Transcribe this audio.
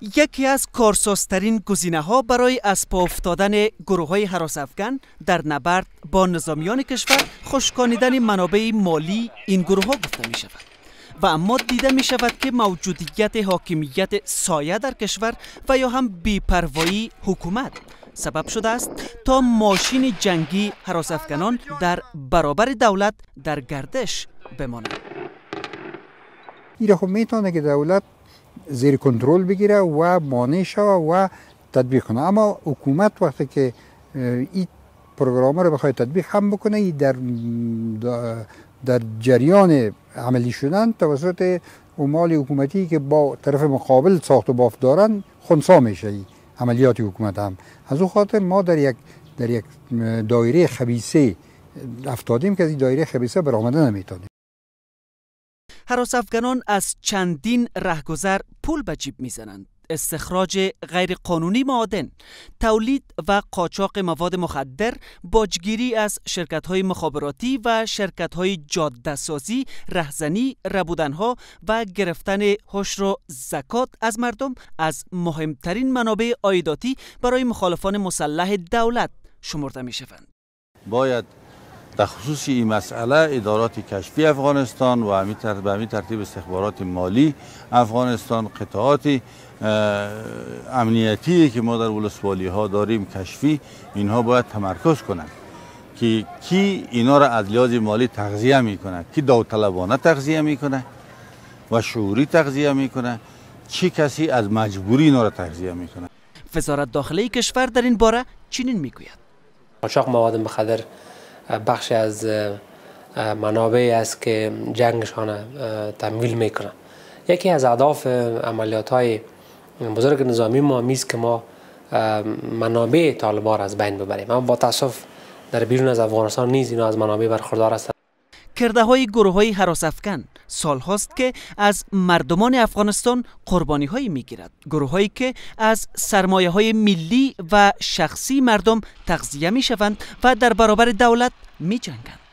یکی از کارسازترین گزینه ها برای از پا افتادن گروه های حراس افغان در نبرد با نظامیان کشور خشکانیدن منابع مالی این گروه ها گفته می شود و اما دیده می شود که موجودیت حاکمیت سایه در کشور و یا هم بیپروایی حکومت سبب شده است تا ماشین جنگی حراس افغانان در برابر دولت در گردش بماند این خب میتونه که دولت زیر کنترل بگیره و مانع شوه و تطبیق کنه اما حکومت وقتی که این پروگرام رو بخواد تطبیق هم بکنه ای در در جریان عملی شدن توسط اموال حکومتی که با طرف مقابل ساخت و بافت دارن خونسا میشه عملیات حکومت هم از اون خاطر ما در یک در یک دایره خبیسه افتادیم که از این دایره خبیسه برآمده نمیتونیم حراس افغانان از چندین رهگذر پول به جیب میزنند استخراج غیرقانونی معادن تولید و قاچاق مواد مخدر باجگیری از شرکت های مخابراتی و شرکت های جاده سازی رهزنی ربودن ها و گرفتن هش و زکات از مردم از مهمترین منابع عایداتی برای مخالفان مسلح دولت شمرده می شوند باید در خصوص این مسئله ادارات کشفی افغانستان و به همین ترتیب استخبارات مالی افغانستان قطعات امنیتی که ما در ولسوالی ها داریم کشفی اینها باید تمرکز کنند که کی اینا را از لحاظ مالی تغذیه میکنه کی داوطلبانه تغذیه میکنه و شعوری تغذیه میکنه چی کسی از مجبوری اینا را تغذیه میکنه وزارت داخلی کشور در این باره چنین میگوید قاچاق مواد مخدر بخش از منابعی است که جنگشان تمویل میکنن. یکی از اهداف عملیات های بزرگ نظامی ما میز که ما منابع طالبان را از بین ببریم اما با تاسف در بیرون از افغانستان نیز اینا از منابع برخوردار هستند گروه حراس گروههای سال هاست که از مردمان افغانستان قربانی هایی می گیرد گروههایی که از سرمایه های ملی و شخصی مردم تغذیه می شوند و در برابر دولت می جنگند